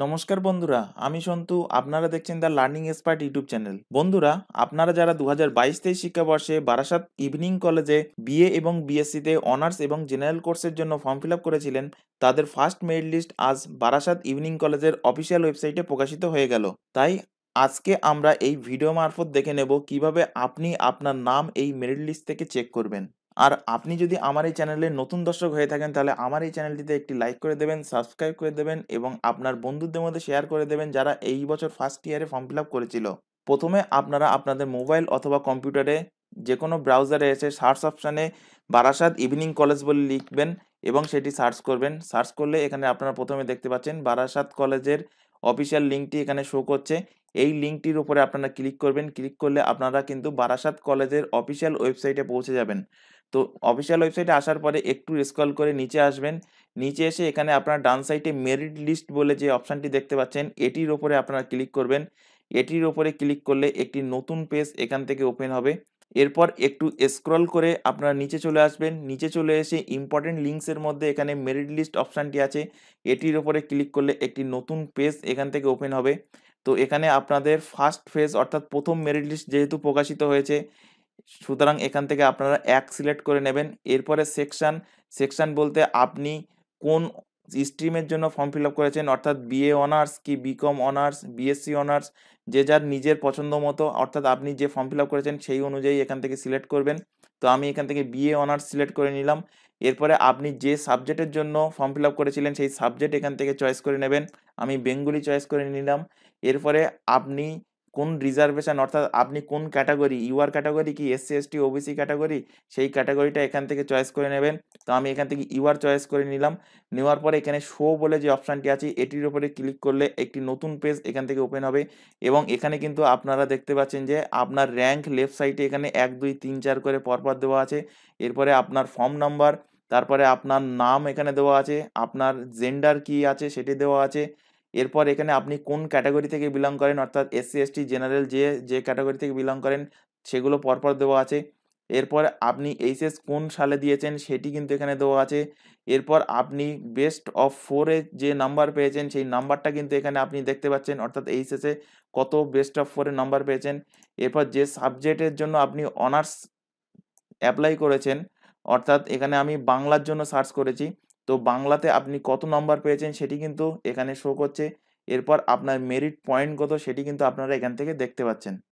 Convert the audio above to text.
নমস্কার বন্ধুরা আমি সন্তু আপনারা দেখছেন the learning expert YouTube channel বন্ধুরা আপনারা যারা দু হাজার বাইশ তেইশ শিক্ষাবর্ষে বারাসাত ইভিনিং কলেজে বিএ এবং বিএসসিতে অনার্স এবং জেনারেল কোর্সের জন্য ফর্ম ফিল আপ করেছিলেন তাদের ফার্স্ট মেরিট লিস্ট আজ বারাসাত ইভিনিং কলেজের অফিসিয়াল ওয়েবসাইটে প্রকাশিত হয়ে গেল তাই আজকে আমরা এই ভিডিও মারফত দেখে নেব কিভাবে আপনি আপনার নাম এই মেরিট লিস্ট থেকে চেক করবেন আর আপনি যদি আমার এই চ্যানেলে নতুন দর্শক হয়ে থাকেন তাহলে আমার এই চ্যানেলটিতে একটি লাইক করে দেবেন সাবস্ক্রাইব করে দেবেন এবং আপনার বন্ধুদের মধ্যে শেয়ার করে দেবেন যারা এই বছর ফার্স্ট ইয়ারে ফর্ম ফিল আপ করেছিল প্রথমে আপনারা আপনাদের মোবাইল অথবা কম্পিউটারে যে কোনো ব্রাউজারে এসে সার্চ অপশানে বারাসাত ইভিনিং কলেজ বলে লিখবেন এবং সেটি সার্চ করবেন সার্চ করলে এখানে আপনারা প্রথমে দেখতে পাচ্ছেন বারাসাত কলেজের অফিসিয়াল লিঙ্কটি এখানে শো করছে এই লিঙ্কটির উপরে আপনারা ক্লিক করবেন ক্লিক করলে আপনারা কিন্তু বারাসাত কলেজের অফিসিয়াল ওয়েবসাইটে পৌঁছে যাবেন তো অফিসিয়াল ওয়েবসাইটে আসার পরে একটু স্ক্রল করে নিচে আসবেন নিচে এসে এখানে আপনার ডান সাইডে মেরিট লিস্ট বলে যে অপশানটি দেখতে পাচ্ছেন এটির ওপরে আপনারা ক্লিক করবেন এটির ওপরে ক্লিক করলে একটি নতুন পেজ এখান থেকে ওপেন হবে এরপর একটু স্ক্রল করে আপনারা নিচে চলে আসবেন নিচে চলে এসে ইম্পর্টেন্ট লিঙ্কসের মধ্যে এখানে মেরিট লিস্ট অপশানটি আছে এটির ওপরে ক্লিক করলে একটি নতুন পেজ এখান থেকে ওপেন হবে তো এখানে আপনাদের ফার্স্ট ফেজ অর্থাৎ প্রথম মেরিট লিস্ট যেহেতু প্রকাশিত হয়েছে সুতরাং এখান থেকে আপনারা এক সিলেক্ট করে নেবেন এরপরে সেকশান সেকশান বলতে আপনি কোন স্ট্রিমের জন্য ফর্ম ফিল আপ করেছেন অর্থাৎ বিএ অনার্স কি বিকম অনার্স বিএসসি অনার্স যে যার নিজের পছন্দ মতো অর্থাৎ আপনি যে ফর্ম ফিল আপ করেছেন সেই অনুযায়ী এখান থেকে সিলেক্ট করবেন তো আমি এখান থেকে বিএ অনার্স সিলেক্ট করে নিলাম এরপরে আপনি যে সাবজেক্টের জন্য ফর্ম ফিল আপ করেছিলেন সেই সাবজেক্ট এখান থেকে চয়েস করে নেবেন আমি বেঙ্গলি চয়েস করে নিলাম এরপরে আপনি কোন রিজার্ভেশন অর্থাৎ আপনি কোন ক্যাটাগরি ইউআর ক্যাটাগরি কি S C ST OBC category সেই ক্যাটাগরিটা এখান থেকে চয়েস করে নেবেন তো আমি এখান থেকে ইউআর চয়েস করে নিলাম নেওয়ার পরে এখানে শো বলে যে অপশানটি আছে এটির উপরে ক্লিক করলে একটি নতুন পেজ এখান থেকে ওপেন হবে এবং এখানে কিন্তু আপনারা দেখতে পাচ্ছেন যে আপনার র্যাঙ্ক লেফট সাইডে এখানে এক দুই তিন চার করে পরপর দেওয়া আছে এরপরে আপনার ফর্ম নাম্বার তারপরে আপনার নাম এখানে দেওয়া আছে আপনার জেন্ডার কি আছে সেটি দেওয়া আছে এরপর এখানে আপনি কোন ক্যাটাগরি থেকে বিলং করেন অর্থাৎ এসসি এসটি জেনারেল যে যে ক্যাটাগরি থেকে বিলং করেন সেগুলো পরপর দেওয়া আছে এরপর আপনি এইচএস কোন সালে দিয়েছেন সেটি কিন্তু এখানে দেওয়া আছে এরপর আপনি বেস্ট অফ ফোরে যে নাম্বার পেয়েছেন সেই নাম্বারটা কিন্তু এখানে আপনি দেখতে পাচ্ছেন অর্থাৎ এইচএসে কত বেস্ট অফ ফোরে নাম্বার পেয়েছেন এরপর যে সাবজেক্টের জন্য আপনি অনার্স অ্যাপ্লাই করেছেন অর্থাৎ এখানে আমি বাংলার জন্য সার্চ করেছি তো বাংলাতে আপনি কত নম্বর পেয়েছেন সেটি কিন্তু এখানে শো করছে এরপর আপনার মেরিট পয়েন্ট কত সেটি কিন্তু আপনারা এখান থেকে দেখতে পাচ্ছেন